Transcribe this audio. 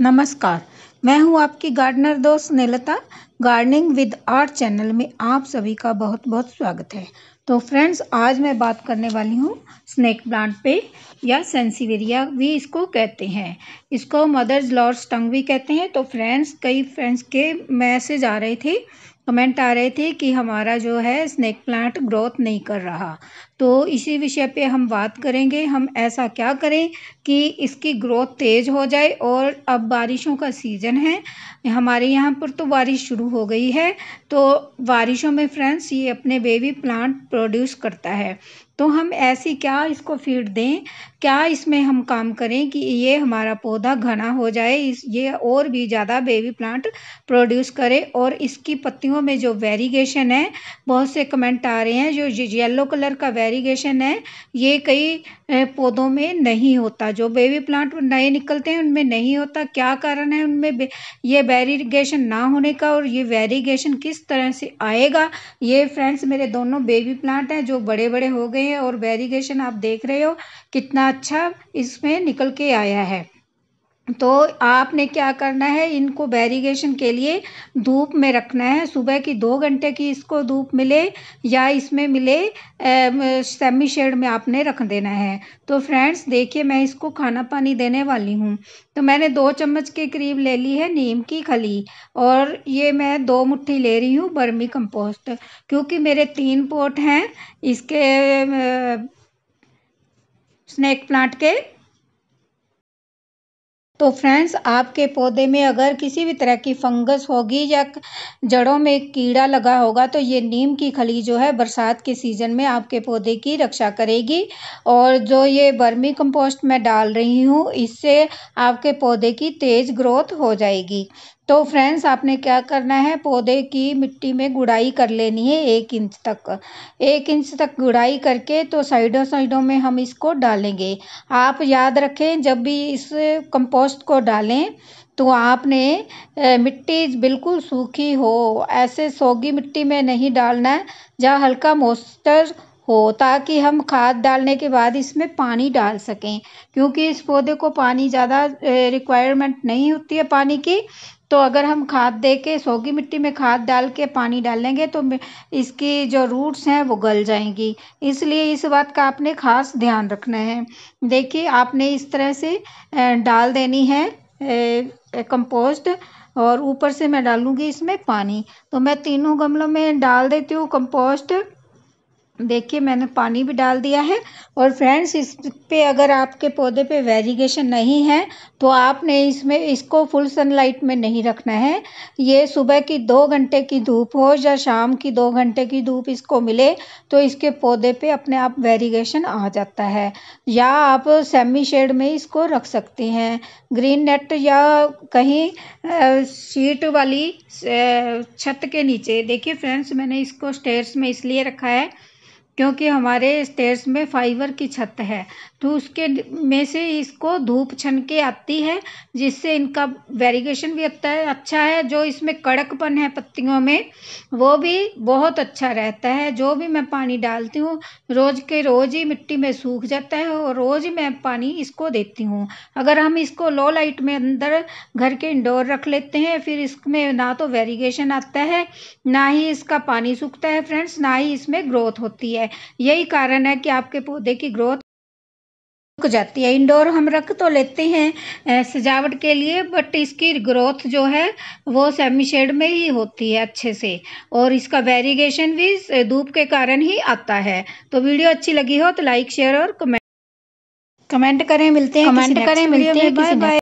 नमस्कार मैं हूँ आपकी गार्डनर दोस्त नेलता गार्डनिंग विद आर्ट चैनल में आप सभी का बहुत बहुत स्वागत है तो फ्रेंड्स आज मैं बात करने वाली हूँ स्नेक प्लांट पे या सेंसीवेरिया भी इसको कहते हैं इसको मदर्स लॉर्स टंग भी कहते हैं तो फ्रेंड्स कई फ्रेंड्स के मैसेज आ रहे थे कमेंट आ रहे थे कि हमारा जो है स्नैक प्लांट ग्रोथ नहीं कर रहा तो इसी विषय पे हम बात करेंगे हम ऐसा क्या करें कि इसकी ग्रोथ तेज़ हो जाए और अब बारिशों का सीज़न है हमारे यहाँ पर तो बारिश शुरू हो गई है तो बारिशों में फ्रेंड्स ये अपने बेबी प्लांट प्रोड्यूस करता है तो हम ऐसी क्या इसको फीड दें क्या इसमें हम काम करें कि ये हमारा पौधा घना हो जाए इस ये और भी ज़्यादा बेबी प्लांट प्रोड्यूस करे और इसकी पत्तियों में जो वेरीगेशन है बहुत से कमेंट आ रहे हैं जो येलो कलर का वेरीगेशन है ये कई पौधों में नहीं होता जो बेबी प्लांट नए निकलते हैं उनमें नहीं होता क्या कारण है उनमें ये वेरीगेशन ना होने का और ये वेरीगेशन किस तरह से आएगा ये फ्रेंड्स मेरे दोनों बेबी प्लांट हैं जो बड़े बड़े हो गए है और वेरिगेशन आप देख रहे हो कितना अच्छा इसमें निकल के आया है तो आपने क्या करना है इनको बैरीगेशन के लिए धूप में रखना है सुबह की दो घंटे की इसको धूप मिले या इसमें मिले सेमी शेड में आपने रख देना है तो फ्रेंड्स देखिए मैं इसको खाना पानी देने वाली हूँ तो मैंने दो चम्मच के करीब ले ली है नीम की खली और ये मैं दो मुट्ठी ले रही हूँ बर्मी कंपोस्ट क्योंकि मेरे तीन पोट हैं इसके स्नैक प्लांट के तो फ्रेंड्स आपके पौधे में अगर किसी भी तरह की फंगस होगी या जड़ों में कीड़ा लगा होगा तो ये नीम की खली जो है बरसात के सीज़न में आपके पौधे की रक्षा करेगी और जो ये बर्मी कंपोस्ट मैं डाल रही हूँ इससे आपके पौधे की तेज़ ग्रोथ हो जाएगी तो फ्रेंड्स आपने क्या करना है पौधे की मिट्टी में गुड़ाई कर लेनी है एक इंच तक एक इंच तक गुड़ाई करके तो साइडों साइडों में हम इसको डालेंगे आप याद रखें जब भी इस कंपोस्ट कंपोस्ट को डालें तो आपने मिट्टी बिल्कुल सूखी हो ऐसे सोगी मिट्टी में नहीं डालना है जहाँ हल्का मॉइस्चर हो ताकि हम खाद डालने के बाद इसमें पानी डाल सकें क्योंकि इस पौधे को पानी ज़्यादा रिक्वायरमेंट नहीं होती है पानी की तो अगर हम खाद दे के सोगी मिट्टी में खाद डाल के पानी डालेंगे तो इसकी जो रूट्स हैं वो गल जाएंगी इसलिए इस बात का आपने खास ध्यान रखना है देखिए आपने इस तरह से डाल देनी है कंपोस्ट और ऊपर से मैं डालूँगी इसमें पानी तो मैं तीनों गमलों में डाल देती हूँ कंपोस्ट देखिए मैंने पानी भी डाल दिया है और फ्रेंड्स इस पे अगर आपके पौधे पे वेरिगेशन नहीं है तो आपने इसमें इसको फुल सनलाइट में नहीं रखना है ये सुबह की दो घंटे की धूप हो या शाम की दो घंटे की धूप इसको मिले तो इसके पौधे पे अपने आप वेरिगेशन आ जाता है या आप सेमी शेड में इसको रख सकते हैं ग्रीन नेट या कहीं शीट वाली छत के नीचे देखिए फ्रेंड्स मैंने इसको स्टेयर्स में इसलिए रखा है क्योंकि हमारे स्टेट्स में फाइबर की छत है तो उसके में से इसको धूप छन के आती है जिससे इनका वेरिगेशन भी आता है अच्छा है जो इसमें कड़कपन है पत्तियों में वो भी बहुत अच्छा रहता है जो भी मैं पानी डालती हूँ रोज़ के रोज़ ही मिट्टी में सूख जाता है और रोज़ मैं पानी इसको देती हूँ अगर हम इसको लो लाइट में अंदर घर के इंडोर रख लेते हैं फिर इसमें ना तो वेरीगेशन आता है ना ही इसका पानी सूखता है फ्रेंड्स ना ही इसमें ग्रोथ होती है यही कारण है कि आपके पौधे की ग्रोथ रुक जाती है इंडोर हम रख तो लेते हैं सजावट के लिए बट इसकी ग्रोथ जो है वो सेमी शेड में ही होती है अच्छे से और इसका वेरिगेशन भी धूप के कारण ही आता है तो वीडियो अच्छी लगी हो तो लाइक शेयर और कमेंट कमेंट करें मिलते हैं कमेंट करें मिलते हैं बाय बाय